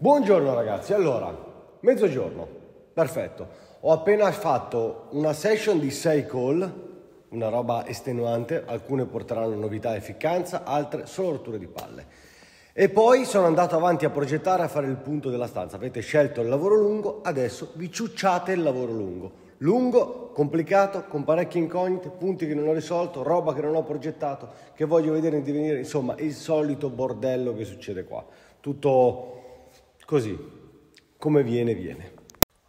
Buongiorno ragazzi, allora, mezzogiorno, perfetto. Ho appena fatto una session di 6 call, una roba estenuante, alcune porteranno novità e efficacia, altre solo rotture di palle. E poi sono andato avanti a progettare, a fare il punto della stanza. Avete scelto il lavoro lungo, adesso vi ciucciate il lavoro lungo. Lungo, complicato, con parecchie incognite, punti che non ho risolto, roba che non ho progettato, che voglio vedere in divenire, insomma, il solito bordello che succede qua. Tutto Così, come viene, viene.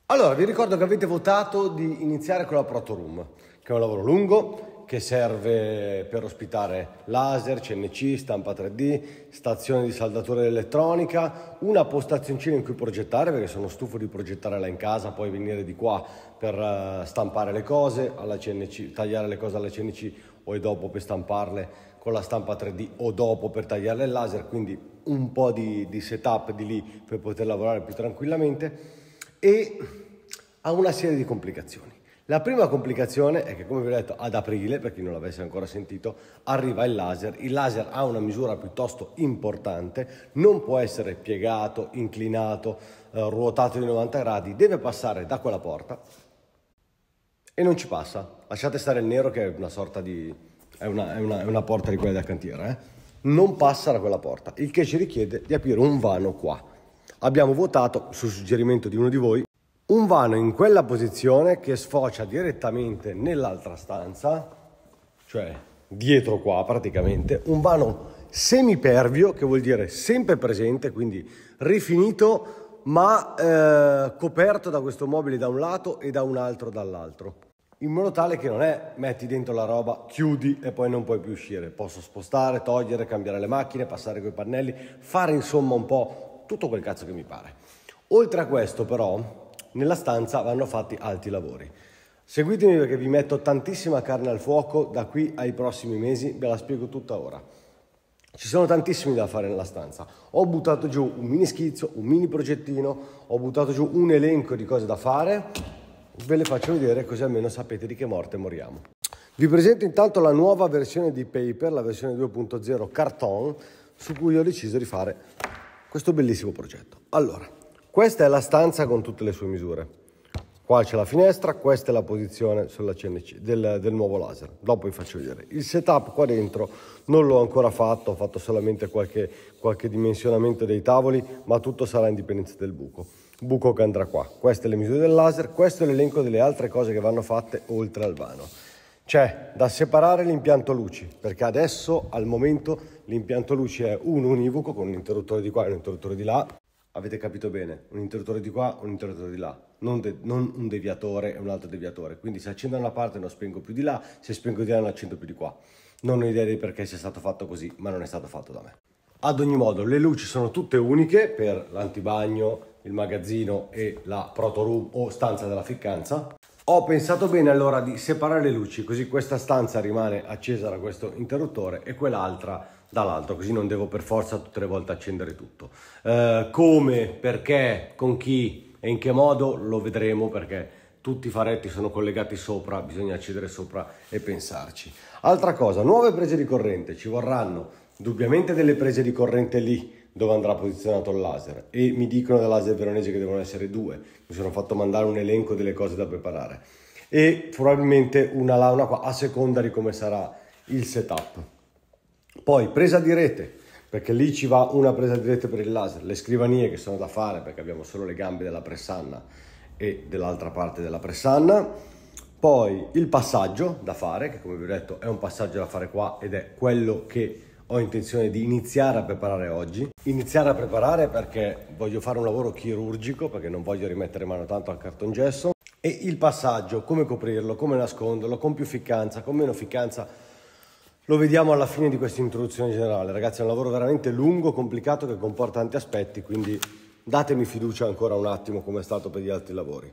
Allora, vi ricordo che avete votato di iniziare con la Proto Room, che è un lavoro lungo, che serve per ospitare laser, CNC, stampa 3D, stazione di saldatura elettronica, una postazioncina in cui progettare, perché sono stufo di progettare là in casa, poi venire di qua per eh, stampare le cose, alla CNC, tagliare le cose alla CNC, poi dopo per stamparle con la stampa 3D o dopo per tagliare il laser, quindi un po' di, di setup di lì per poter lavorare più tranquillamente e ha una serie di complicazioni. La prima complicazione è che, come vi ho detto, ad aprile, per chi non l'avesse ancora sentito, arriva il laser. Il laser ha una misura piuttosto importante, non può essere piegato, inclinato, eh, ruotato di 90 gradi, deve passare da quella porta e non ci passa. Lasciate stare il nero che è una sorta di, è una, è una, è una porta di quella da cantiere, eh? non passa da quella porta, il che ci richiede di aprire un vano qua. Abbiamo votato, su suggerimento di uno di voi, un vano in quella posizione che sfocia direttamente nell'altra stanza, cioè dietro qua praticamente, un vano semipervio, che vuol dire sempre presente, quindi rifinito, ma eh, coperto da questo mobile da un lato e da un altro dall'altro in modo tale che non è metti dentro la roba, chiudi e poi non puoi più uscire. Posso spostare, togliere, cambiare le macchine, passare coi pannelli, fare insomma un po' tutto quel cazzo che mi pare. Oltre a questo però, nella stanza vanno fatti altri lavori. Seguitemi perché vi metto tantissima carne al fuoco da qui ai prossimi mesi, ve la spiego tutta ora. Ci sono tantissimi da fare nella stanza. Ho buttato giù un mini schizzo, un mini progettino, ho buttato giù un elenco di cose da fare ve le faccio vedere così almeno sapete di che morte moriamo. Vi presento intanto la nuova versione di Paper, la versione 2.0 Carton, su cui ho deciso di fare questo bellissimo progetto. Allora, questa è la stanza con tutte le sue misure. Qua c'è la finestra, questa è la posizione sulla CNC del, del nuovo laser. Dopo vi faccio vedere. Il setup qua dentro non l'ho ancora fatto, ho fatto solamente qualche, qualche dimensionamento dei tavoli, ma tutto sarà in dipendenza del buco buco che andrà qua. Queste le misure del laser, questo è l'elenco delle altre cose che vanno fatte oltre al vano. C'è da separare l'impianto luci, perché adesso al momento l'impianto luci è un univoco con un interruttore di qua e un interruttore di là. Avete capito bene, un interruttore di qua, un interruttore di là, non, non un deviatore e un altro deviatore. Quindi se accendo da una parte non spengo più di là, se spengo di là non accendo più di qua. Non ho idea di perché sia stato fatto così, ma non è stato fatto da me. Ad ogni modo, le luci sono tutte uniche per l'antibagno, il magazzino e la proto room o stanza della ficcanza. Ho pensato bene allora di separare le luci così questa stanza rimane accesa da questo interruttore e quell'altra dall'altro, così non devo per forza tutte le volte accendere tutto. Eh, come, perché, con chi e in che modo lo vedremo perché tutti i faretti sono collegati sopra, bisogna accedere sopra e pensarci. Altra cosa, nuove prese di corrente, ci vorranno indubbiamente delle prese di corrente lì dove andrà posizionato il laser e mi dicono da laser veronese che devono essere due, mi sono fatto mandare un elenco delle cose da preparare e probabilmente una là, una qua, a seconda di come sarà il setup. Poi presa di rete, perché lì ci va una presa di rete per il laser, le scrivanie che sono da fare perché abbiamo solo le gambe della pressanna e dell'altra parte della pressanna. Poi il passaggio da fare, che come vi ho detto è un passaggio da fare qua ed è quello che ho intenzione di iniziare a preparare oggi. Iniziare a preparare perché voglio fare un lavoro chirurgico, perché non voglio rimettere mano tanto al cartongesso. E il passaggio, come coprirlo, come nasconderlo, con più ficcanza, con meno ficcanza, lo vediamo alla fine di questa introduzione generale. Ragazzi, è un lavoro veramente lungo, complicato, che comporta tanti aspetti, quindi datemi fiducia ancora un attimo come è stato per gli altri lavori.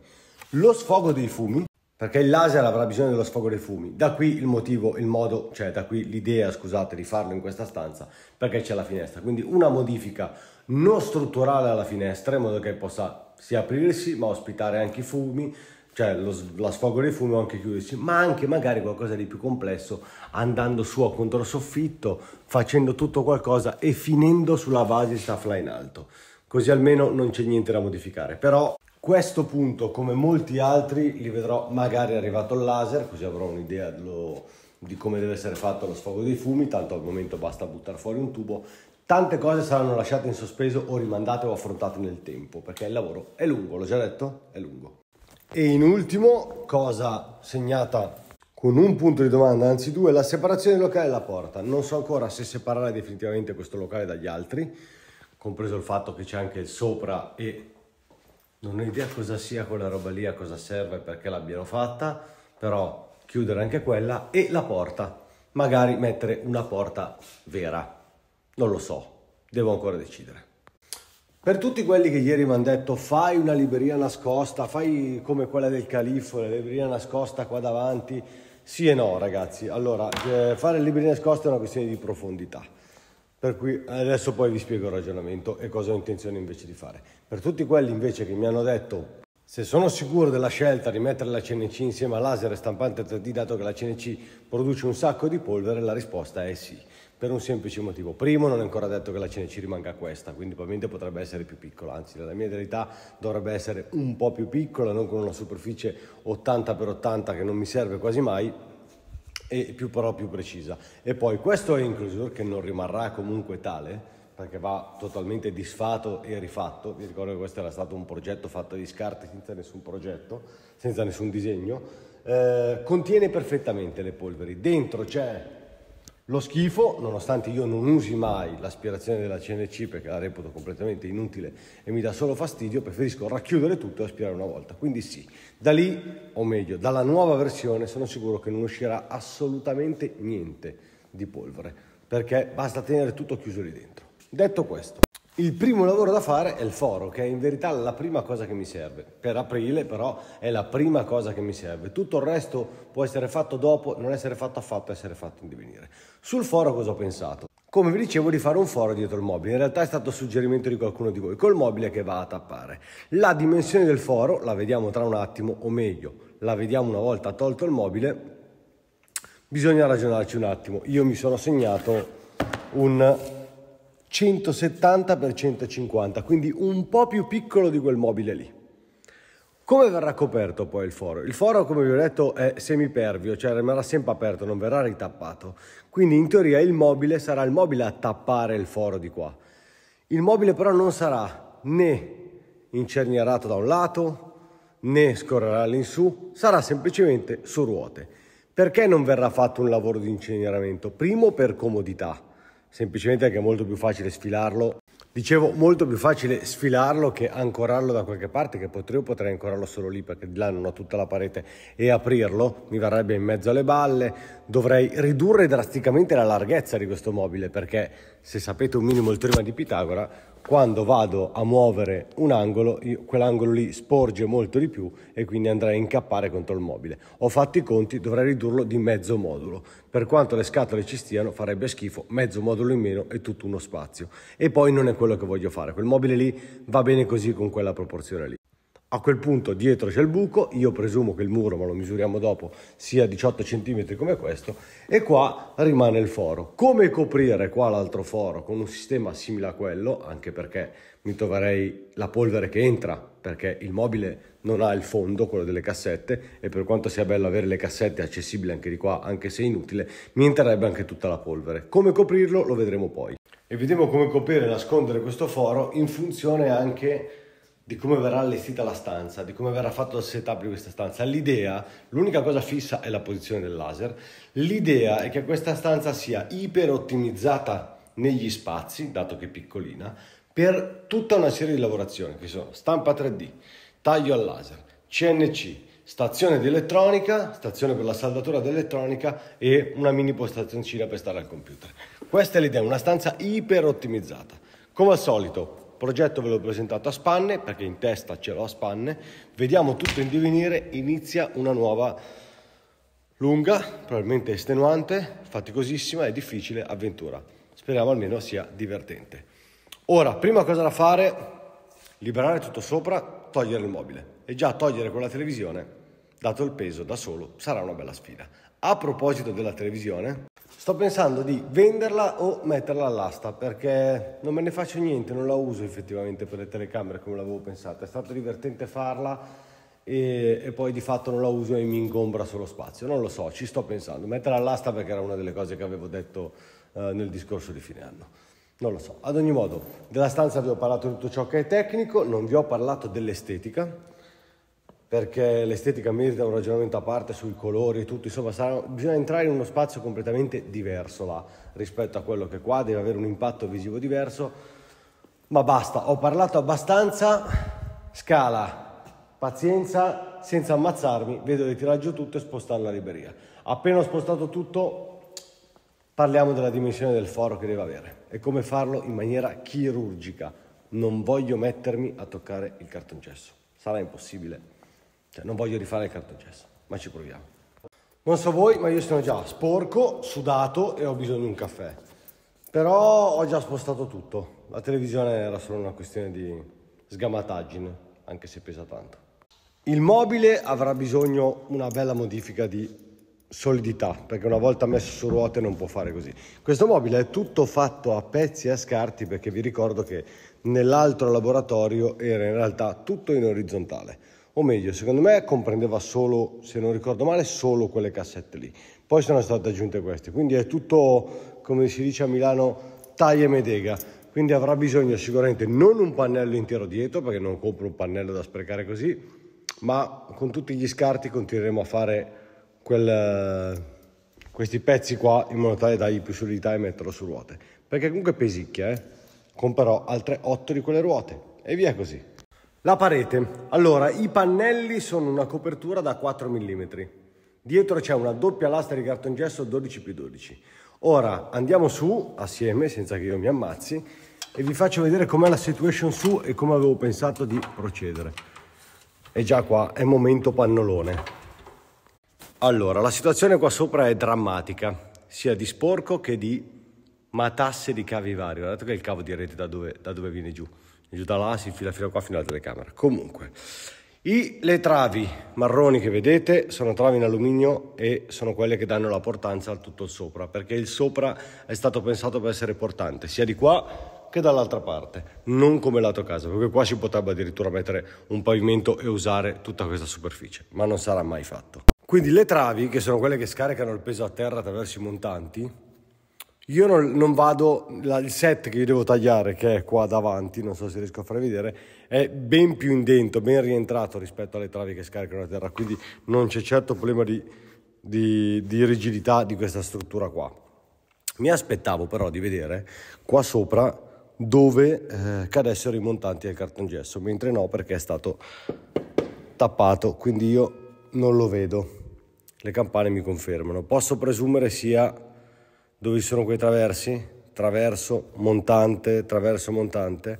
Lo sfogo dei fumi perché il laser avrà bisogno dello sfogo dei fumi. Da qui il motivo, il modo, cioè da qui l'idea, scusate, di farlo in questa stanza perché c'è la finestra. Quindi una modifica non strutturale alla finestra in modo che possa sia aprirsi ma ospitare anche i fumi, cioè lo, la sfogo dei fumi o anche chiudersi, ma anche magari qualcosa di più complesso andando su a controsoffitto, facendo tutto qualcosa e finendo sulla base di staffla in alto. Così almeno non c'è niente da modificare. Però questo punto, come molti altri, li vedrò magari arrivato il laser, così avrò un'idea dello, di come deve essere fatto lo sfogo dei fumi, tanto al momento basta buttare fuori un tubo. Tante cose saranno lasciate in sospeso o rimandate o affrontate nel tempo, perché il lavoro è lungo, l'ho già detto, è lungo. E in ultimo, cosa segnata con un punto di domanda, anzi due, la separazione del locale e la porta. Non so ancora se separare definitivamente questo locale dagli altri, compreso il fatto che c'è anche il sopra e non ho idea cosa sia quella roba lì, a cosa serve, perché l'abbiano fatta, però chiudere anche quella e la porta, magari mettere una porta vera, non lo so, devo ancora decidere. Per tutti quelli che ieri mi hanno detto fai una libreria nascosta, fai come quella del Califfo, la libreria nascosta qua davanti, sì e no ragazzi, allora eh, fare libreria nascosta è una questione di profondità per cui adesso poi vi spiego il ragionamento e cosa ho intenzione invece di fare. Per tutti quelli invece che mi hanno detto se sono sicuro della scelta di mettere la CNC insieme a laser e stampante 3D dato che la CNC produce un sacco di polvere, la risposta è sì, per un semplice motivo. Primo, non è ancora detto che la CNC rimanga questa, quindi probabilmente potrebbe essere più piccola, anzi nella mia verità dovrebbe essere un po' più piccola, non con una superficie 80x80 che non mi serve quasi mai, e più però più precisa. E poi questo è inclusure che non rimarrà comunque tale perché va totalmente disfatto e rifatto. Vi ricordo che questo era stato un progetto fatto di scarti senza nessun progetto, senza nessun disegno. Eh, contiene perfettamente le polveri. Dentro c'è lo schifo, nonostante io non usi mai l'aspirazione della CNC perché la reputo completamente inutile e mi dà solo fastidio, preferisco racchiudere tutto e aspirare una volta. Quindi sì, da lì, o meglio, dalla nuova versione sono sicuro che non uscirà assolutamente niente di polvere, perché basta tenere tutto chiuso lì dentro. Detto questo, il primo lavoro da fare è il foro, che è in verità la prima cosa che mi serve. Per aprile però è la prima cosa che mi serve. Tutto il resto può essere fatto dopo, non essere fatto affatto, essere fatto in divenire. Sul foro cosa ho pensato? Come vi dicevo di fare un foro dietro il mobile, in realtà è stato suggerimento di qualcuno di voi, col mobile che va a tappare. La dimensione del foro la vediamo tra un attimo, o meglio, la vediamo una volta tolto il mobile, bisogna ragionarci un attimo. Io mi sono segnato un 170 x 150, quindi un po' più piccolo di quel mobile lì. Come verrà coperto poi il foro? Il foro, come vi ho detto, è semipervio, cioè rimarrà sempre aperto, non verrà ritappato. Quindi in teoria il mobile sarà il mobile a tappare il foro di qua. Il mobile però non sarà né incernierato da un lato né scorrerà all'insù, sarà semplicemente su ruote. Perché non verrà fatto un lavoro di incineramento? Primo per comodità, semplicemente perché è molto più facile sfilarlo Dicevo, molto più facile sfilarlo che ancorarlo da qualche parte, che potrei, potrei ancorarlo solo lì perché di là non ho tutta la parete e aprirlo mi varrebbe in mezzo alle balle. Dovrei ridurre drasticamente la larghezza di questo mobile perché se sapete un minimo il teorema di Pitagora, quando vado a muovere un angolo, io, quell'angolo lì sporge molto di più e quindi andrei a incappare contro il mobile. Ho fatto i conti, dovrei ridurlo di mezzo modulo. Per quanto le scatole ci stiano, farebbe schifo, mezzo modulo in meno è tutto uno spazio. E poi non è quello che voglio fare. Quel mobile lì va bene così con quella proporzione lì. A quel punto dietro c'è il buco, io presumo che il muro, ma lo misuriamo dopo, sia 18 cm come questo, e qua rimane il foro. Come coprire qua l'altro foro con un sistema simile a quello, anche perché mi troverei la polvere che entra, perché il mobile non ha il fondo, quello delle cassette, e per quanto sia bello avere le cassette accessibili anche di qua, anche se inutile, mi entrerebbe anche tutta la polvere. Come coprirlo lo vedremo poi. E vediamo come coprire e nascondere questo foro in funzione anche di come verrà allestita la stanza, di come verrà fatto il setup di questa stanza. L'idea, l'unica cosa fissa è la posizione del laser, l'idea è che questa stanza sia iper ottimizzata negli spazi, dato che è piccolina, per tutta una serie di lavorazioni che sono stampa 3D, taglio al laser, CNC, stazione di elettronica, stazione per la saldatura dell'elettronica e una mini postazioncina per stare al computer. Questa è l'idea, una stanza iper ottimizzata. Come al solito, progetto ve l'ho presentato a spanne, perché in testa ce l'ho a spanne, vediamo tutto in divenire, inizia una nuova lunga, probabilmente estenuante, faticosissima e difficile avventura. Speriamo almeno sia divertente. Ora, prima cosa da fare, liberare tutto sopra, togliere il mobile. E già togliere quella televisione, dato il peso da solo, sarà una bella sfida. A proposito della televisione, Sto pensando di venderla o metterla all'asta perché non me ne faccio niente, non la uso effettivamente per le telecamere come l'avevo pensato. È stato divertente farla e, e, poi di fatto non la uso e mi ingombra sullo spazio. Non lo so, ci sto pensando. Metterla all'asta perché era una delle cose che avevo detto eh, nel discorso di fine anno. Non lo so. Ad ogni modo, della stanza vi ho parlato di tutto ciò che è tecnico, non vi ho parlato dell'estetica perché l'estetica merita un ragionamento a parte sui colori e tutto, insomma sarà, bisogna entrare in uno spazio completamente diverso là rispetto a quello che qua, deve avere un impatto visivo diverso, ma basta, ho parlato abbastanza, scala, pazienza, senza ammazzarmi, vedo di tirar giù tutto e spostare la libreria. Appena ho spostato tutto, parliamo della dimensione del foro che deve avere e come farlo in maniera chirurgica. Non voglio mettermi a toccare il cartongesso, sarà impossibile. Cioè, non voglio rifare il cartongesso, ma ci proviamo. Non so voi, ma io sono già sporco, sudato e ho bisogno di un caffè. Però ho già spostato tutto. La televisione era solo una questione di sgamataggine, anche se pesa tanto. Il mobile avrà bisogno di una bella modifica di solidità, perché una volta messo su ruote non può fare così. Questo mobile è tutto fatto a pezzi e a scarti perché vi ricordo che nell'altro laboratorio era in realtà tutto in orizzontale o meglio, secondo me comprendeva solo, se non ricordo male, solo quelle cassette lì. Poi sono state aggiunte queste, quindi è tutto, come si dice a Milano, taglia e medega. Quindi avrà bisogno sicuramente non un pannello intero dietro, perché non compro un pannello da sprecare così, ma con tutti gli scarti continueremo a fare quel, questi pezzi qua in modo tale da dargli più solidità e metterlo su ruote. Perché comunque pesicchia, eh? Comprerò altre 8 di quelle ruote e via così. La parete. Allora, i pannelli sono una copertura da 4 mm. Dietro c'è una doppia lastra di cartongesso 12x12. Ora andiamo su assieme, senza che io mi ammazzi, e vi faccio vedere com'è la situation su e come avevo pensato di procedere. E già qua è momento pannolone. Allora, la situazione qua sopra è drammatica, sia di sporco che di matasse di cavi vari. Guardate che è il cavo di rete da dove, da dove viene giù giù da là si fila fino a qua fino alla telecamera. Comunque, i, le travi marroni che vedete sono travi in alluminio e sono quelle che danno la portanza al tutto il sopra, perché il sopra è stato pensato per essere portante, sia di qua che dall'altra parte, non come lato casa, perché qua si potrebbe addirittura mettere un pavimento e usare tutta questa superficie, ma non sarà mai fatto. Quindi le travi, che sono quelle che scaricano il peso a terra attraverso i montanti, io non, non vado, la, il set che io devo tagliare, che è qua davanti, non so se riesco a far vedere, è ben più indento, ben rientrato rispetto alle travi che scaricano la terra, quindi non c'è certo problema di, di, di rigidità di questa struttura qua. Mi aspettavo però di vedere qua sopra dove eh, cadessero i montanti del cartongesso, mentre no perché è stato tappato, quindi io non lo vedo. Le campane mi confermano. Posso presumere sia dove ci sono quei traversi? Traverso montante, traverso montante.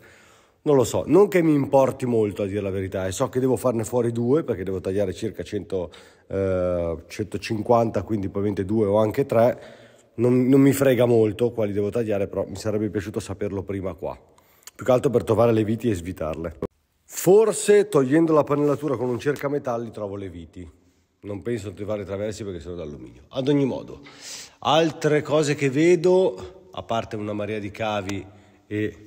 Non lo so, non che mi importi molto a dire la verità, e so che devo farne fuori due perché devo tagliare circa 100, eh, 150, quindi probabilmente due o anche tre. Non, non mi frega molto quali devo tagliare, però mi sarebbe piaciuto saperlo prima qua. Più che altro per trovare le viti e svitarle. Forse togliendo la pannellatura con un cercametalli trovo le viti. Non penso di trovare traversi perché sono d'alluminio. Ad ogni modo, Altre cose che vedo, a parte una marea di cavi e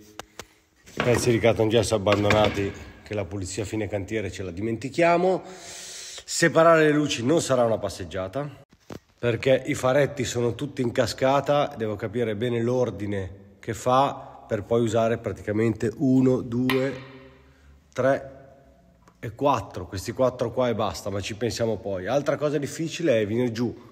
pezzi di cartongesso abbandonati che la pulizia a fine cantiere ce la dimentichiamo, separare le luci non sarà una passeggiata perché i faretti sono tutti in cascata, devo capire bene l'ordine che fa per poi usare praticamente 1, 2, 3 e 4, questi 4 qua e basta, ma ci pensiamo poi. Altra cosa difficile è venire giù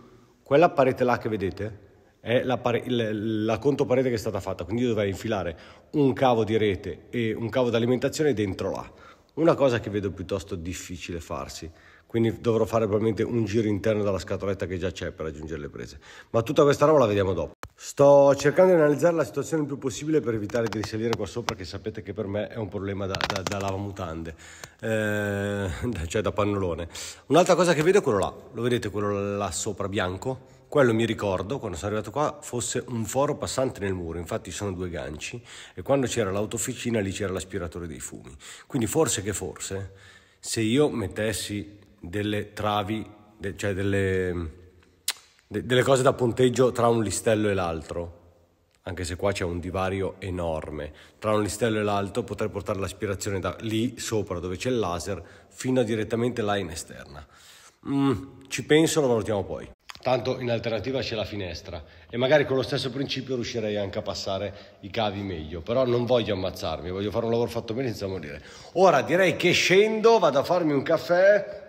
quella parete là che vedete è la, pare- la controparete che è stata fatta, quindi io dovrei infilare un cavo di rete e un cavo d'alimentazione dentro là. Una cosa che vedo piuttosto difficile farsi, quindi dovrò fare probabilmente un giro interno dalla scatoletta che già c'è per raggiungere le prese. Ma tutta questa roba la vediamo dopo. Sto cercando di analizzare la situazione il più possibile per evitare di risalire qua sopra, che sapete che per me è un problema da, da, da lavamutande, eh, cioè da pannolone. Un'altra cosa che vedo è quello là, lo vedete quello là sopra bianco? Quello mi ricordo, quando sono arrivato qua, fosse un foro passante nel muro, infatti sono due ganci, e quando c'era l'autofficina lì c'era l'aspiratore dei fumi. Quindi forse che forse, se io mettessi delle travi, de, cioè delle de- delle cose da punteggio tra un listello e l'altro, anche se qua c'è un divario enorme, tra un listello e l'altro potrei portare l'aspirazione da lì sopra dove c'è il laser fino a direttamente là in esterna. Mm, ci penso, lo valutiamo poi. Tanto in alternativa c'è la finestra e magari con lo stesso principio riuscirei anche a passare i cavi meglio, però non voglio ammazzarmi, voglio fare un lavoro fatto bene senza morire. Ora direi che scendo, vado a farmi un caffè,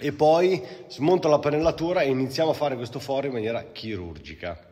e poi smonto la panellatura e iniziamo a fare questo foro in maniera chirurgica.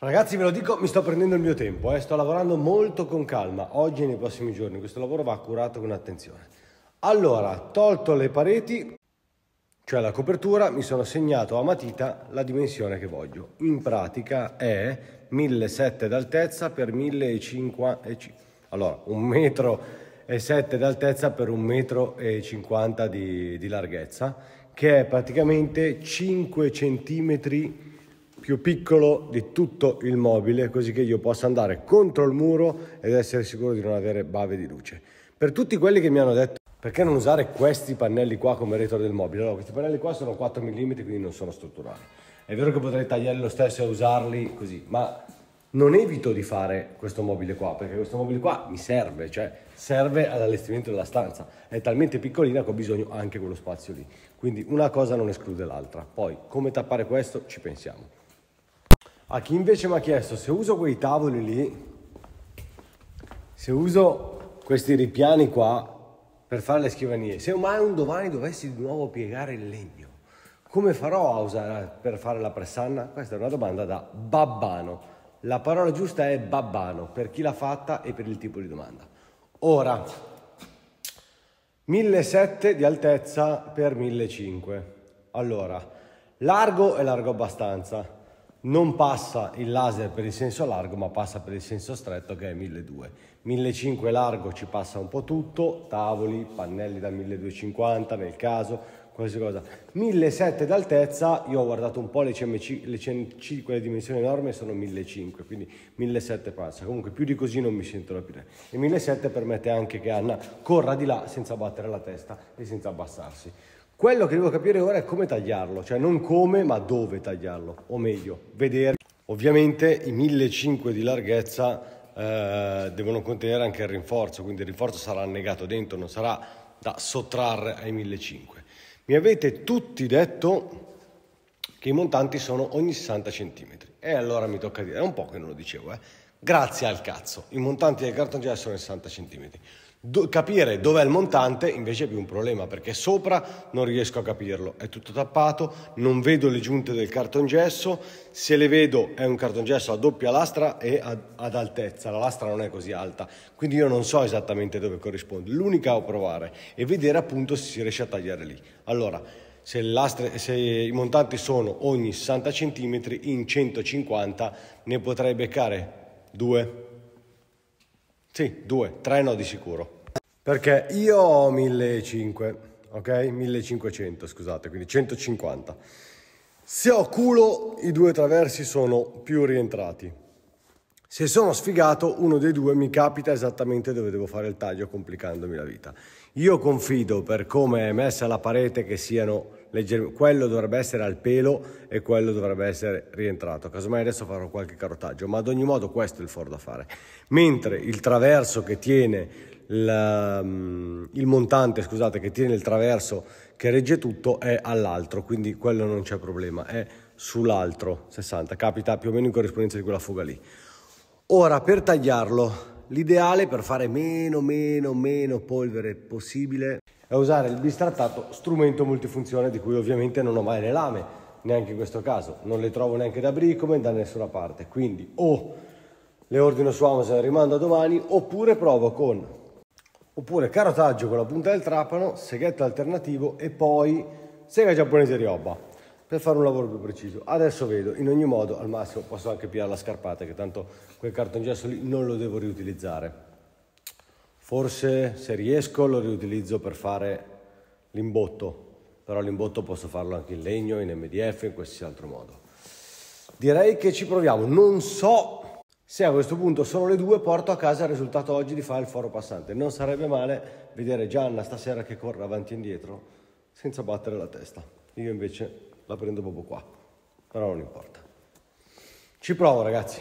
Ragazzi ve lo dico, mi sto prendendo il mio tempo, eh? sto lavorando molto con calma, oggi e nei prossimi giorni, questo lavoro va curato con attenzione. Allora, tolto le pareti, cioè la copertura, mi sono segnato a matita la dimensione che voglio. In pratica è 1.700 d'altezza per 1.050... Eh, allora, un metro e 7 d'altezza per un metro e 50 di, di larghezza, che è praticamente 5 centimetri più piccolo di tutto il mobile così che io possa andare contro il muro ed essere sicuro di non avere bave di luce. Per tutti quelli che mi hanno detto perché non usare questi pannelli qua come retro del mobile? Allora, questi pannelli qua sono 4 mm quindi non sono strutturali. È vero che potrei tagliare lo stesso e usarli così, ma non evito di fare questo mobile qua perché questo mobile qua mi serve, cioè serve all'allestimento della stanza. È talmente piccolina che ho bisogno anche quello spazio lì. Quindi una cosa non esclude l'altra. Poi come tappare questo ci pensiamo. A chi invece mi ha chiesto se uso quei tavoli lì, se uso questi ripiani qua per fare le scrivanie, se mai un domani dovessi di nuovo piegare il legno, come farò a usare per fare la pressanna? Questa è una domanda da babbano. La parola giusta è babbano, per chi l'ha fatta e per il tipo di domanda. Ora, 1700 di altezza per 1500. Allora, largo è largo abbastanza non passa il laser per il senso largo ma passa per il senso stretto che è 1200 1500 largo ci passa un po' tutto tavoli, pannelli da 1250 nel caso qualsiasi cosa 1700 d'altezza io ho guardato un po' le CMC, le CMC quelle dimensioni enormi sono 1500 quindi 1700 passa comunque più di così non mi sento da dire e 1700 permette anche che Anna corra di là senza battere la testa e senza abbassarsi quello che devo capire ora è come tagliarlo, cioè non come ma dove tagliarlo, o meglio, vedere. Ovviamente i 1.500 di larghezza eh, devono contenere anche il rinforzo, quindi il rinforzo sarà annegato dentro, non sarà da sottrarre ai 1.500. Mi avete tutti detto che i montanti sono ogni 60 cm. E allora mi tocca dire, è un po' che non lo dicevo, eh. Grazie al cazzo, i montanti del cartongesso sono 60 cm. Do, capire dov'è il montante invece è più un problema perché sopra non riesco a capirlo, è tutto tappato, non vedo le giunte del cartongesso, se le vedo è un cartongesso a doppia lastra e ad, ad altezza, la lastra non è così alta, quindi io non so esattamente dove corrisponde, l'unica a provare è vedere appunto se si riesce a tagliare lì. Allora, se, lastre, se, i montanti sono ogni 60 cm in 150 ne potrei beccare due sì, due, tre no di sicuro. Perché io ho 1500, ok? 1500, scusate, quindi 150. Se ho culo, i due traversi sono più rientrati. Se sono sfigato, uno dei due mi capita esattamente dove devo fare il taglio complicandomi la vita. Io confido per come è messa la parete che siano leggermente, quello dovrebbe essere al pelo e quello dovrebbe essere rientrato, casomai adesso farò qualche carotaggio, ma ad ogni modo questo è il foro da fare. Mentre il traverso che tiene la, mm, il montante, scusate, che tiene il traverso che regge tutto è all'altro, quindi quello non c'è problema, è sull'altro 60, capita più o meno in corrispondenza di quella fuga lì. Ora per tagliarlo, l'ideale per fare meno, meno, meno polvere possibile è usare il bistrattato strumento multifunzione di cui ovviamente non ho mai le lame, neanche in questo caso, non le trovo neanche da Bricomen da nessuna parte, quindi o le ordino su Amazon e rimando a domani oppure provo con oppure carotaggio con la punta del trapano, seghetto alternativo e poi sega giapponese rioba per fare un lavoro più preciso. Adesso vedo, in ogni modo al massimo posso anche piare la scarpata che tanto quel cartongesso lì non lo devo riutilizzare. Forse se riesco lo riutilizzo per fare l'imbotto, però l'imbotto posso farlo anche in legno, in MDF, in qualsiasi altro modo. Direi che ci proviamo, non so se a questo punto sono le due, porto a casa il risultato oggi di fare il foro passante. Non sarebbe male vedere Gianna stasera che corre avanti e indietro senza battere la testa. Io invece la prendo proprio qua, però non importa. Ci provo ragazzi.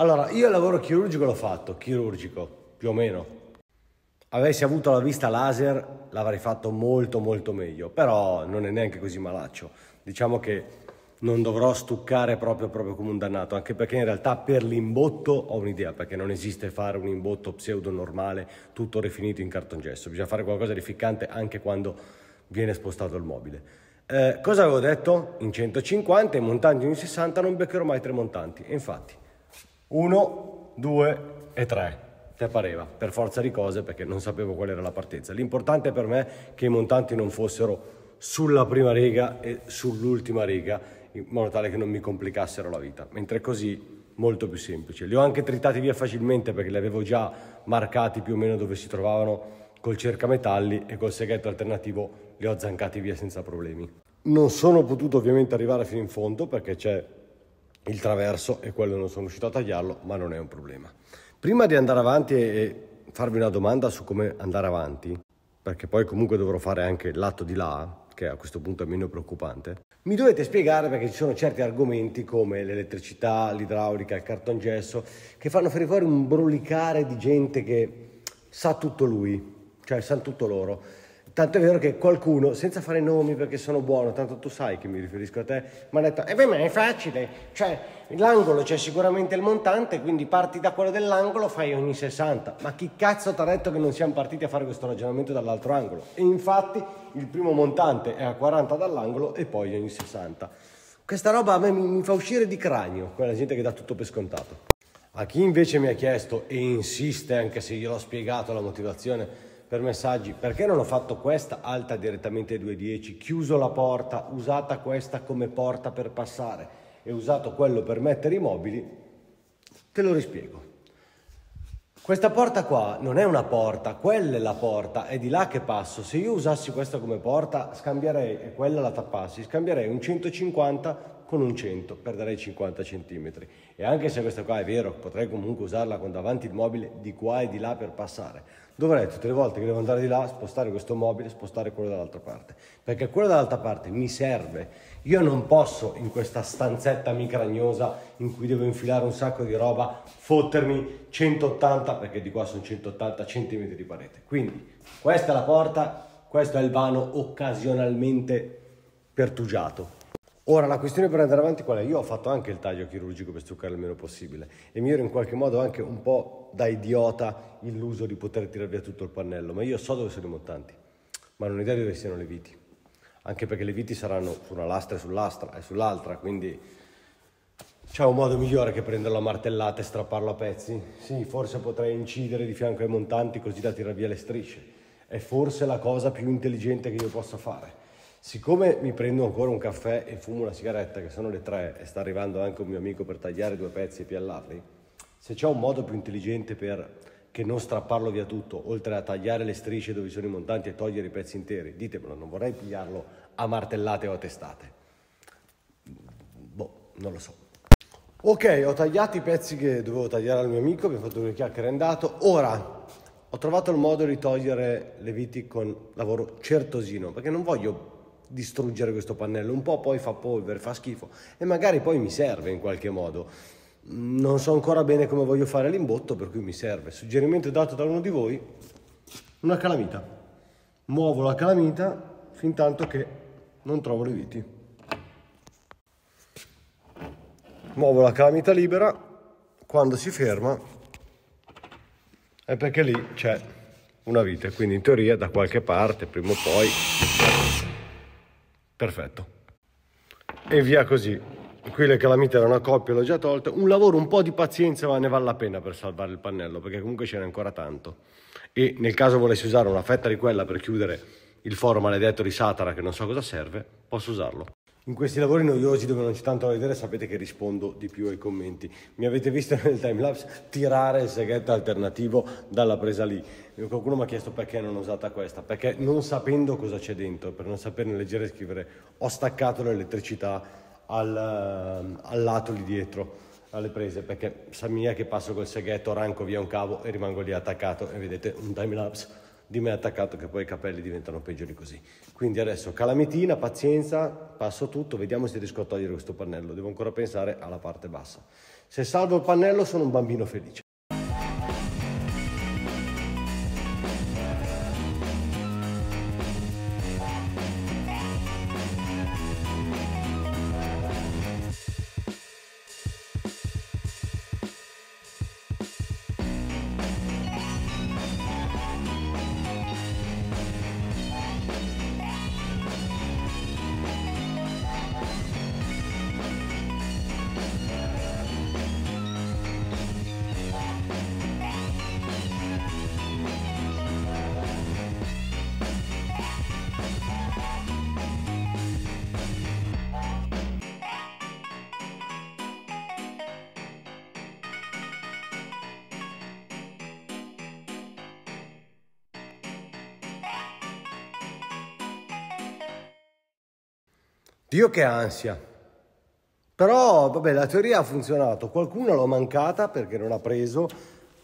Allora, io il lavoro chirurgico l'ho fatto, chirurgico, più o meno. Avessi avuto la vista laser l'avrei fatto molto molto meglio, però non è neanche così malaccio. Diciamo che non dovrò stuccare proprio, proprio come un dannato, anche perché in realtà per l'imbotto ho un'idea, perché non esiste fare un imbotto pseudo normale, tutto rifinito in cartongesso, bisogna fare qualcosa di ficcante anche quando viene spostato il mobile. Eh, cosa avevo detto? In 150 e montando in 60 non beccherò mai tre montanti, e infatti... 1, 2 e 3. Te pareva, per forza di cose, perché non sapevo qual era la partenza. L'importante per me è che i montanti non fossero sulla prima riga e sull'ultima riga, in modo tale che non mi complicassero la vita. Mentre così molto più semplice. Li ho anche tritati via facilmente perché li avevo già marcati più o meno dove si trovavano col cercametalli e col seghetto alternativo li ho zancati via senza problemi. Non sono potuto ovviamente arrivare fino in fondo perché c'è il traverso e quello non sono riuscito a tagliarlo, ma non è un problema. Prima di andare avanti e farvi una domanda su come andare avanti, perché poi comunque dovrò fare anche il lato di là, che a questo punto è meno preoccupante, mi dovete spiegare perché ci sono certi argomenti come l'elettricità, l'idraulica, il cartongesso, che fanno fare fuori un brulicare di gente che sa tutto lui, cioè sa tutto loro Tanto è vero che qualcuno, senza fare nomi perché sono buono, tanto tu sai che mi riferisco a te, mi ha detto, e eh beh ma è facile, cioè l'angolo c'è sicuramente il montante, quindi parti da quello dell'angolo, fai ogni 60. Ma chi cazzo ti ha detto che non siamo partiti a fare questo ragionamento dall'altro angolo? E infatti il primo montante è a 40 dall'angolo e poi ogni 60. Questa roba a me mi, mi fa uscire di cranio, quella gente che dà tutto per scontato. A chi invece mi ha chiesto e insiste anche se gliel'ho spiegato la motivazione, per messaggi perché non ho fatto questa alta direttamente 2.10, chiuso la porta, usata questa come porta per passare e usato quello per mettere i mobili, te lo rispiego. Questa porta qua non è una porta, quella è la porta, è di là che passo. Se io usassi questa come porta, scambierei, e quella la tappassi, scambierei un 150 con un 100, perderei 50 centimetri E anche se questa qua è vero, potrei comunque usarla con davanti il mobile di qua e di là per passare dovrei tutte le volte che devo andare di là spostare questo mobile, spostare quello dall'altra parte, perché quello dall'altra parte mi serve. Io non posso in questa stanzetta micragnosa in cui devo infilare un sacco di roba, fottermi 180, perché di qua sono 180 cm di parete. Quindi questa è la porta, questo è il vano occasionalmente pertugiato Ora la questione per andare avanti qual è? Io ho fatto anche il taglio chirurgico per stuccare il meno possibile e mi ero in qualche modo anche un po' da idiota illuso di poter tirare via tutto il pannello, ma io so dove sono i montanti, ma non ho idea di dove siano le viti, anche perché le viti saranno su una lastra e sull'altra e sull'altra, quindi c'è un modo migliore che prenderlo a martellate e strapparlo a pezzi? Sì, forse potrei incidere di fianco ai montanti così da tirare via le strisce, è forse la cosa più intelligente che io possa fare Siccome mi prendo ancora un caffè e fumo una sigaretta, che sono le tre, e sta arrivando anche un mio amico per tagliare due pezzi e piallarli, se c'è un modo più intelligente per che non strapparlo via tutto, oltre a tagliare le strisce dove sono i montanti e togliere i pezzi interi, ditemelo, non vorrei pigliarlo a martellate o a testate. Boh, non lo so. Ok, ho tagliato i pezzi che dovevo tagliare al mio amico, abbiamo fatto due chiacchiere e andato. Ora ho trovato il modo di togliere le viti con lavoro certosino, perché non voglio distruggere questo pannello, un po' poi fa polvere, fa schifo e magari poi mi serve in qualche modo. Non so ancora bene come voglio fare l'imbotto, per cui mi serve. Suggerimento dato da uno di voi, una calamita. Muovo la calamita fin tanto che non trovo le viti. Muovo la calamita libera, quando si ferma è perché lì c'è una vite, quindi in teoria da qualche parte, prima o poi, Perfetto. E via così. Qui le calamite erano a coppia, l'ho già tolta. Un lavoro, un po' di pazienza, ma ne vale la pena per salvare il pannello, perché comunque ce n'è ancora tanto. E nel caso volessi usare una fetta di quella per chiudere il foro maledetto di Satara, che non so cosa serve, posso usarlo. In questi lavori noiosi dove non c'è tanto da vedere sapete che rispondo di più ai commenti. Mi avete visto nel timelapse tirare il seghetto alternativo dalla presa lì. Qualcuno mi ha chiesto perché non ho usata questa, perché non sapendo cosa c'è dentro, per non saperne leggere e scrivere, ho staccato l'elettricità al, eh, al lato lì dietro alle prese perché sa mia che passo col seghetto, ranco via un cavo e rimango lì attaccato e vedete un timelapse di me attaccato che poi i capelli diventano peggiori così. Quindi adesso calamitina, pazienza, passo tutto, vediamo se riesco a togliere questo pannello. Devo ancora pensare alla parte bassa. Se salvo il pannello sono un bambino felice. Dio che ansia. Però, vabbè, la teoria ha funzionato. Qualcuno l'ho mancata perché non ha preso.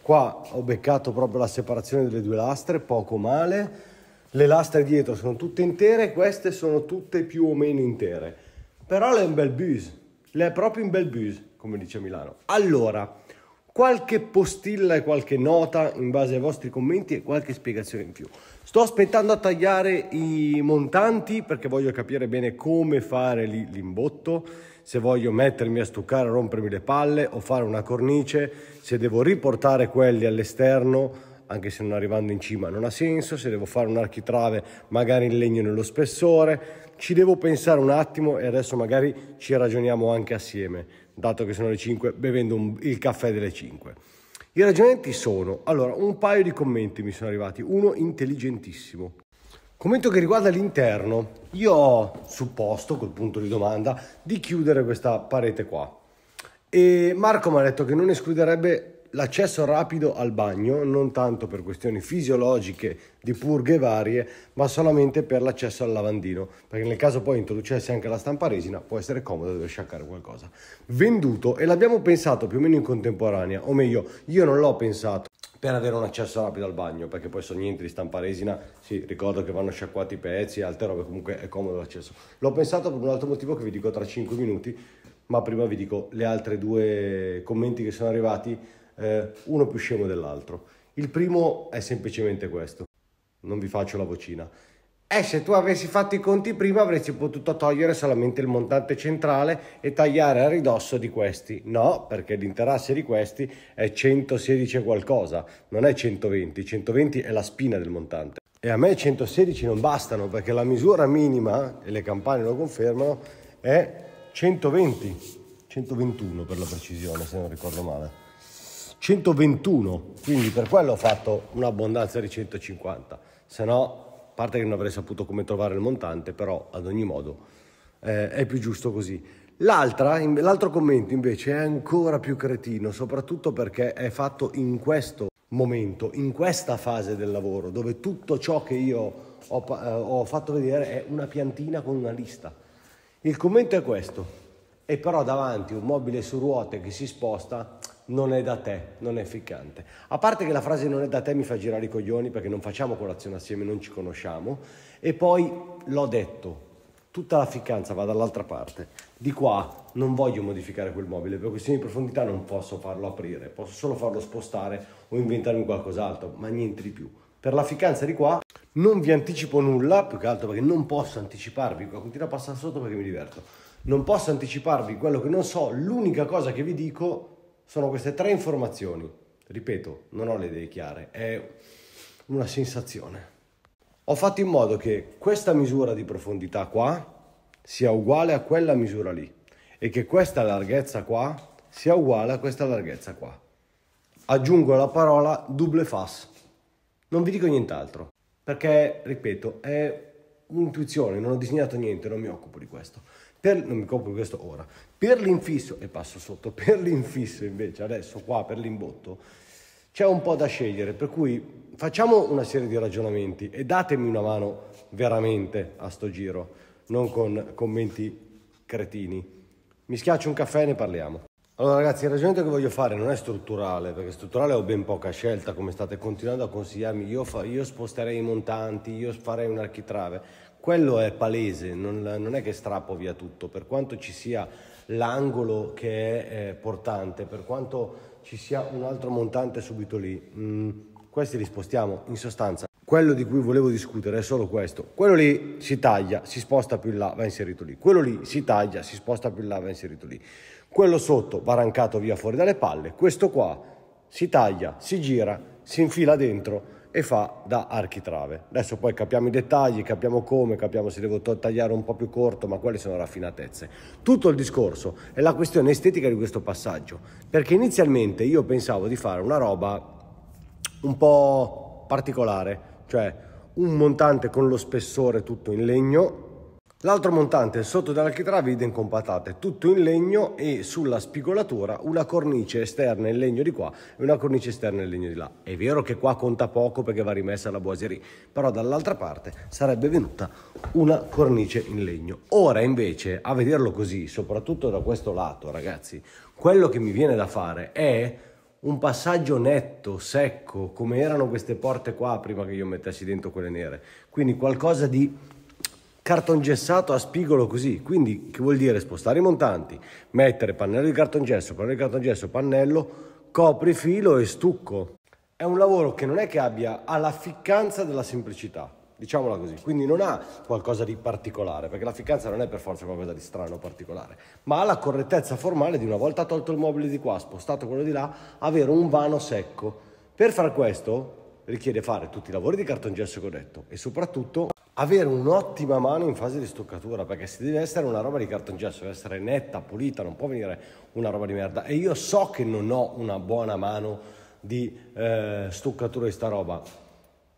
Qua ho beccato proprio la separazione delle due lastre, poco male. Le lastre dietro sono tutte intere, queste sono tutte più o meno intere. Però le è un bel bus. Le è proprio un bel bus, come dice Milano. Allora qualche postilla e qualche nota in base ai vostri commenti e qualche spiegazione in più. Sto aspettando a tagliare i montanti perché voglio capire bene come fare l'imbotto, se voglio mettermi a stuccare, rompermi le palle o fare una cornice, se devo riportare quelli all'esterno anche se non arrivando in cima non ha senso, se devo fare un architrave magari in legno nello spessore, ci devo pensare un attimo e adesso magari ci ragioniamo anche assieme dato che sono le 5, bevendo un, il caffè delle 5. I ragionamenti sono, allora, un paio di commenti mi sono arrivati, uno intelligentissimo. Commento che riguarda l'interno, io ho supposto, col punto di domanda, di chiudere questa parete qua. E Marco mi ha detto che non escluderebbe l'accesso rapido al bagno, non tanto per questioni fisiologiche di purghe varie, ma solamente per l'accesso al lavandino, perché nel caso poi introducessi anche la stampa resina può essere comodo dover sciaccare qualcosa. Venduto e l'abbiamo pensato più o meno in contemporanea, o meglio, io non l'ho pensato per avere un accesso rapido al bagno, perché poi so niente di stampa resina, sì, ricordo che vanno sciacquati i pezzi, e altre robe, comunque è comodo l'accesso. L'ho pensato per un altro motivo che vi dico tra 5 minuti, ma prima vi dico le altre due commenti che sono arrivati eh, uno più scemo dell'altro. Il primo è semplicemente questo, non vi faccio la vocina. E eh, se tu avessi fatto i conti prima avresti potuto togliere solamente il montante centrale e tagliare a ridosso di questi. No, perché l'interasse di questi è 116 qualcosa, non è 120. 120 è la spina del montante. E a me 116 non bastano perché la misura minima, e le campane lo confermano, è 120, 121 per la precisione se non ricordo male. 121, quindi per quello ho fatto un'abbondanza di 150, se no, a parte che non avrei saputo come trovare il montante, però ad ogni modo eh, è più giusto così. L'altra, l'altro commento invece è ancora più cretino, soprattutto perché è fatto in questo momento, in questa fase del lavoro, dove tutto ciò che io ho, eh, ho fatto vedere è una piantina con una lista. Il commento è questo, e però davanti un mobile su ruote che si sposta non è da te, non è ficcante. A parte che la frase non è da te mi fa girare i coglioni perché non facciamo colazione assieme, non ci conosciamo. E poi l'ho detto, tutta la ficcanza va dall'altra parte. Di qua non voglio modificare quel mobile, per questioni di profondità non posso farlo aprire, posso solo farlo spostare o inventarmi qualcos'altro, ma niente di più. Per la ficcanza di qua non vi anticipo nulla, più che altro perché non posso anticiparvi, qua continua a passare sotto perché mi diverto. Non posso anticiparvi quello che non so, l'unica cosa che vi dico sono queste tre informazioni. Ripeto, non ho le idee chiare, è una sensazione. Ho fatto in modo che questa misura di profondità qua sia uguale a quella misura lì e che questa larghezza qua sia uguale a questa larghezza qua. Aggiungo la parola double face. Non vi dico nient'altro, perché, ripeto, è un'intuizione, non ho disegnato niente, non mi occupo di questo. Per, non mi occupo di questo ora. Per l'infisso, e passo sotto, per l'infisso invece, adesso qua per l'imbotto, c'è un po' da scegliere, per cui facciamo una serie di ragionamenti e datemi una mano veramente a sto giro, non con commenti cretini. Mi schiaccio un caffè e ne parliamo. Allora ragazzi, il ragionamento che voglio fare non è strutturale, perché strutturale ho ben poca scelta, come state continuando a consigliarmi, io, fa, io sposterei i montanti, io farei un architrave, quello è palese, non, non è che strappo via tutto, per quanto ci sia l'angolo che è eh, portante, per quanto ci sia un altro montante subito lì. Mm, questi li spostiamo, in sostanza. Quello di cui volevo discutere è solo questo. Quello lì si taglia, si sposta più in là, va inserito lì. Quello lì si taglia, si sposta più in là, va inserito lì. Quello sotto va arrancato via fuori dalle palle. Questo qua si taglia, si gira, si infila dentro e fa da architrave. Adesso poi capiamo i dettagli, capiamo come, capiamo se devo tagliare un po' più corto, ma quali sono raffinatezze. Tutto il discorso è la questione estetica di questo passaggio, perché inizialmente io pensavo di fare una roba un po' particolare, cioè un montante con lo spessore tutto in legno, L'altro montante è sotto dall'architrave con patate, tutto in legno e sulla spigolatura una cornice esterna in legno di qua e una cornice esterna in legno di là. È vero che qua conta poco perché va rimessa la boiserie, però dall'altra parte sarebbe venuta una cornice in legno. Ora invece, a vederlo così, soprattutto da questo lato, ragazzi, quello che mi viene da fare è un passaggio netto, secco, come erano queste porte qua prima che io mettessi dentro quelle nere. Quindi qualcosa di cartongessato a spigolo così, quindi che vuol dire spostare i montanti, mettere pannello di cartongesso, pannello di cartongesso, pannello, copri filo e stucco. È un lavoro che non è che abbia alla ficcanza della semplicità, diciamola così, quindi non ha qualcosa di particolare, perché la ficcanza non è per forza qualcosa di strano o particolare, ma ha la correttezza formale di una volta tolto il mobile di qua, spostato quello di là, avere un vano secco. Per far questo richiede fare tutti i lavori di cartongesso che ho detto e soprattutto avere un'ottima mano in fase di stoccatura perché se deve essere una roba di cartongesso deve essere netta, pulita, non può venire una roba di merda e io so che non ho una buona mano di eh, stoccatura di sta roba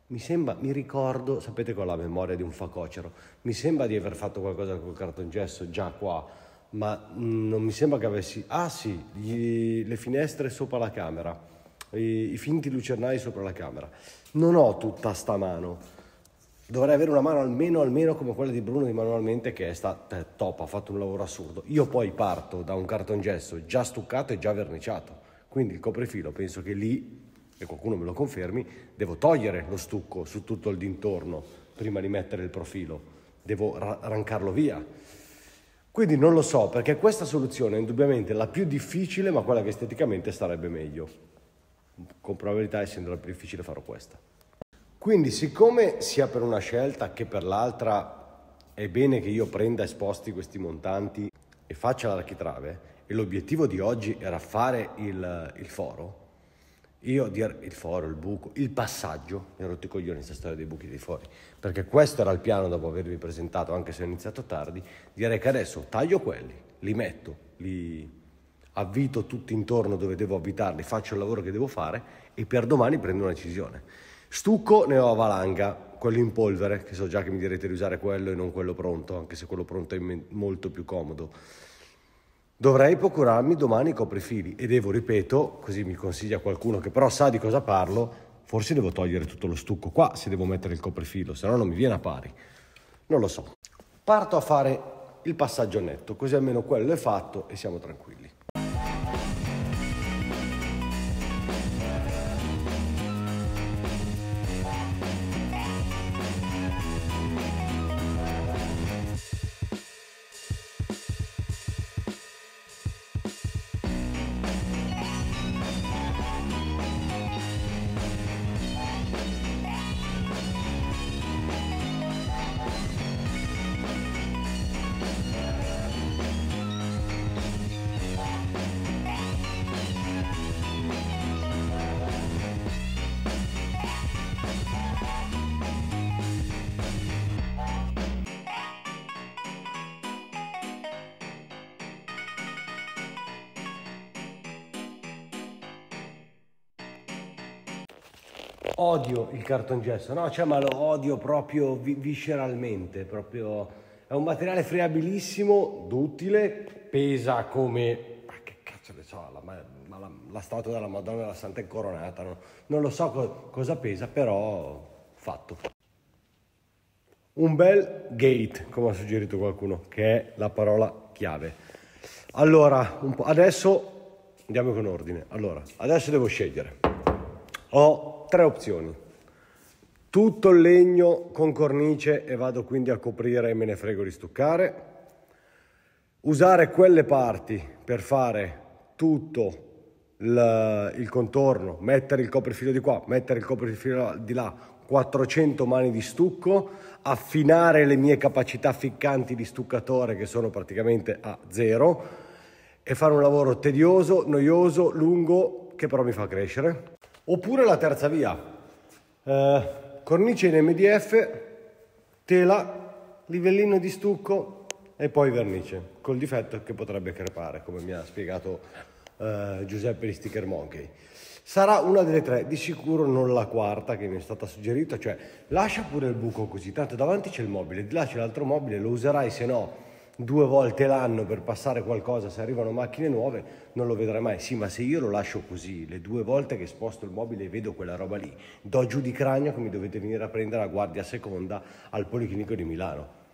mi sembra, mi ricordo, sapete con la memoria di un facocero, mi sembra di aver fatto qualcosa col cartongesso già qua, ma mm, non mi sembra che avessi, ah sì, gli, le finestre sopra la camera, i, i finti lucernai sopra la camera, non ho tutta sta mano, dovrei avere una mano almeno, almeno come quella di Bruno di manualmente che è stata eh, top, ha fatto un lavoro assurdo. Io poi parto da un cartongesso già stuccato e già verniciato, quindi il coprifilo penso che lì, e qualcuno me lo confermi, devo togliere lo stucco su tutto il dintorno prima di mettere il profilo, devo arrancarlo via. Quindi non lo so, perché questa soluzione è indubbiamente la più difficile, ma quella che esteticamente starebbe meglio. Con probabilità essendo la più difficile farò questa. Quindi siccome sia per una scelta che per l'altra è bene che io prenda esposti questi montanti e faccia l'architrave, e l'obiettivo di oggi era fare il, il foro, io dire il foro, il buco, il passaggio, mi ero rotto i coglioni questa storia dei buchi dei fori, perché questo era il piano dopo avervi presentato, anche se ho iniziato tardi, direi che adesso taglio quelli, li metto, li avvito tutti intorno dove devo avvitarli, faccio il lavoro che devo fare e per domani prendo una decisione. Stucco ne ho a valanga, quello in polvere, che so già che mi direte di usare quello e non quello pronto, anche se quello pronto è molto più comodo. Dovrei procurarmi domani i coprifili e devo, ripeto, così mi consiglia qualcuno che però sa di cosa parlo, forse devo togliere tutto lo stucco qua se devo mettere il coprifilo, se no non mi viene a pari. Non lo so. Parto a fare il passaggio netto, così almeno quello è fatto e siamo tranquilli. odio il cartongesso, no? Cioè, ma lo odio proprio visceralmente, proprio... È un materiale friabilissimo, duttile, pesa come... Ma che cazzo ne so, la, ma la, la statua della Madonna della Santa Incoronata, no? non lo so co- cosa pesa, però fatto. Un bel gate, come ha suggerito qualcuno, che è la parola chiave. Allora, adesso andiamo con ordine. Allora, adesso devo scegliere. Ho tre opzioni. Tutto il legno con cornice e vado quindi a coprire e me ne frego di stuccare. Usare quelle parti per fare tutto il, il contorno, mettere il coprifilo di qua, mettere il coprifilo di là, 400 mani di stucco, affinare le mie capacità ficcanti di stuccatore che sono praticamente a zero e fare un lavoro tedioso, noioso, lungo che però mi fa crescere. Oppure la terza via, eh, cornice in MDF, tela, livellino di stucco e poi vernice, col difetto che potrebbe crepare, come mi ha spiegato eh, Giuseppe di Sticker Monkey. Sarà una delle tre, di sicuro non la quarta che mi è stata suggerita, cioè lascia pure il buco così, tanto davanti c'è il mobile, di là c'è l'altro mobile, lo userai se no due volte l'anno per passare qualcosa, se arrivano macchine nuove non lo vedrai mai. Sì, ma se io lo lascio così, le due volte che sposto il mobile e vedo quella roba lì, do giù di cranio che mi dovete venire a prendere a guardia seconda al Policlinico di Milano.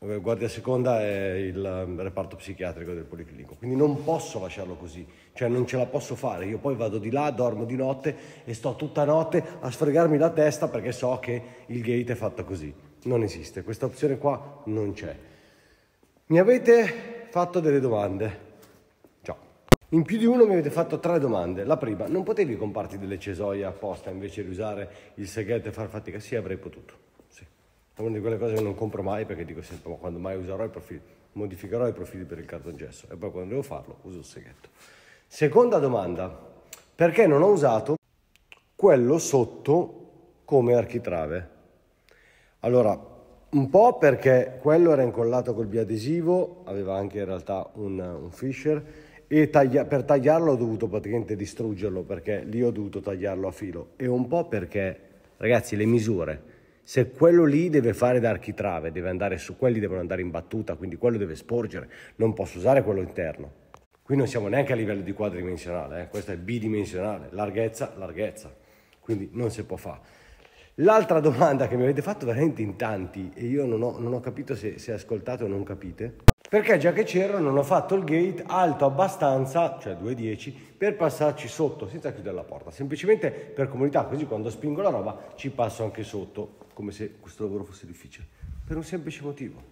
Eh, guardia seconda è il mm, reparto psichiatrico del Policlinico, quindi non posso lasciarlo così, cioè non ce la posso fare. Io poi vado di là, dormo di notte e sto tutta notte a sfregarmi la testa perché so che il gate è fatto così. Non esiste, questa opzione qua non c'è. Mi avete fatto delle domande. Ciao. In più di uno mi avete fatto tre domande. La prima, non potevi comparti delle cesoie apposta invece di usare il seghetto e far fatica? Sì, avrei potuto. Sì. È una di quelle cose che non compro mai perché dico sempre, ma quando mai userò i profili? Modificherò i profili per il cartongesso e poi quando devo farlo uso il seghetto. Seconda domanda, perché non ho usato quello sotto come architrave? Allora, un po' perché quello era incollato col biadesivo, aveva anche in realtà un, un Fisher e taglia- per tagliarlo ho dovuto praticamente distruggerlo perché lì ho dovuto tagliarlo a filo e un po' perché, ragazzi, le misure, se quello lì deve fare da architrave, deve andare su quelli, devono andare in battuta, quindi quello deve sporgere, non posso usare quello interno. Qui non siamo neanche a livello di quadrimensionale, eh? questo è bidimensionale, larghezza, larghezza, quindi non si può fare. L'altra domanda che mi avete fatto veramente in tanti e io non ho, non ho capito se, se ascoltate o non capite, perché già che c'ero non ho fatto il gate alto abbastanza, cioè 2,10, per passarci sotto senza chiudere la porta, semplicemente per comunità, così quando spingo la roba ci passo anche sotto, come se questo lavoro fosse difficile, per un semplice motivo.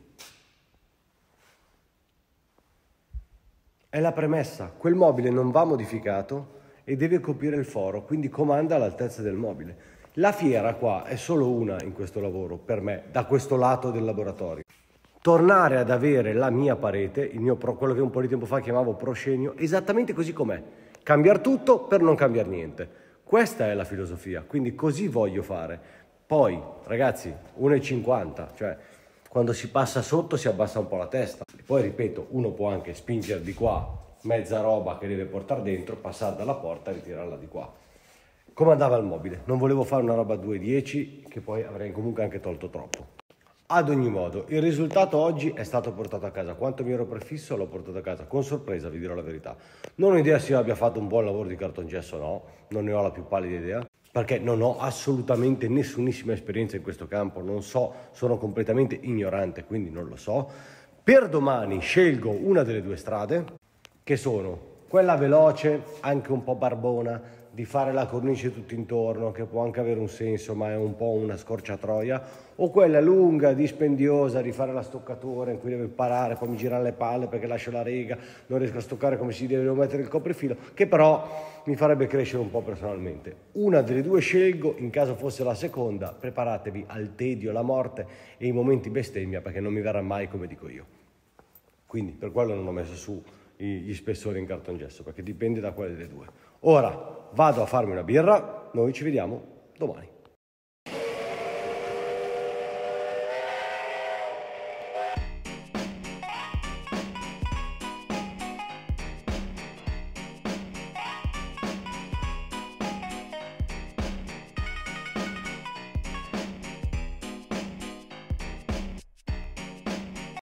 È la premessa, quel mobile non va modificato e deve coprire il foro, quindi comanda all'altezza del mobile. La fiera qua è solo una in questo lavoro per me, da questo lato del laboratorio. Tornare ad avere la mia parete, mio, quello che un po' di tempo fa chiamavo proscenio, esattamente così com'è. Cambiare tutto per non cambiare niente. Questa è la filosofia, quindi così voglio fare. Poi, ragazzi, 1,50, cioè quando si passa sotto si abbassa un po' la testa. E poi, ripeto, uno può anche spingere di qua mezza roba che deve portare dentro, passare dalla porta e ritirarla di qua comandava il mobile. Non volevo fare una roba 2.10 che poi avrei comunque anche tolto troppo. Ad ogni modo, il risultato oggi è stato portato a casa. Quanto mi ero prefisso l'ho portato a casa, con sorpresa, vi dirò la verità. Non ho idea se io abbia fatto un buon lavoro di cartongesso o no, non ne ho la più pallida idea, perché non ho assolutamente nessunissima esperienza in questo campo, non so, sono completamente ignorante, quindi non lo so. Per domani scelgo una delle due strade, che sono quella veloce, anche un po' barbona, di fare la cornice tutto intorno, che può anche avere un senso, ma è un po' una scorciatoia, o quella lunga, dispendiosa, di fare la stoccatura in cui devo imparare, poi mi girano le palle perché lascio la riga, non riesco a stoccare come si deve, devo mettere il coprifilo, che però mi farebbe crescere un po' personalmente. Una delle due scelgo, in caso fosse la seconda, preparatevi al tedio, alla morte e ai momenti bestemmia, perché non mi verrà mai come dico io. Quindi per quello non ho messo su gli spessori in cartongesso, perché dipende da quale delle due Ora vado a farmi una birra, noi ci vediamo domani.